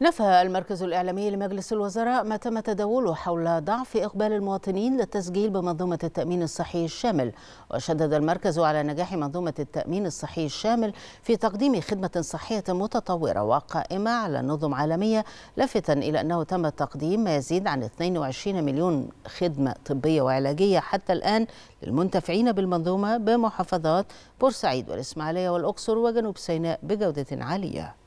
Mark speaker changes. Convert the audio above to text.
Speaker 1: نفى المركز الإعلامي لمجلس الوزراء ما تم تداوله حول ضعف إقبال المواطنين للتسجيل بمنظومة التأمين الصحي الشامل وشدد المركز على نجاح منظومة التأمين الصحي الشامل في تقديم خدمة صحية متطورة وقائمة على نظم عالمية لافتا إلى أنه تم تقديم ما يزيد عن 22 مليون خدمة طبية وعلاجية حتى الآن للمنتفعين بالمنظومة بمحافظات بورسعيد والإسماعيلية والأقصر وجنوب سيناء بجودة عالية